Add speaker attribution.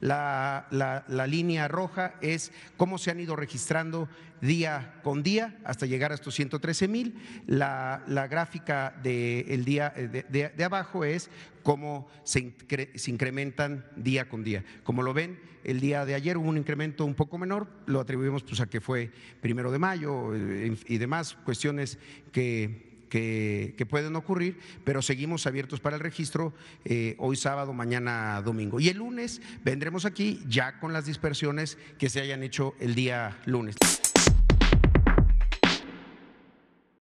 Speaker 1: La, la, línea roja es cómo se han ido registrando día con día hasta llegar a estos 113 mil. La, gráfica de el día, eh, de, abajo es cómo se, incrementan día con día. Como lo ven, el día de ayer hubo un incremento un poco menor, lo atribuimos pues a que fue primero de mayo eh, y demás cuestiones que que, pueden ocurrir, pero seguimos abiertos para el registro eh, hoy sábado, mañana domingo. Y el lunes vendremos aquí ya con las dispersiones que se hayan hecho el día lunes.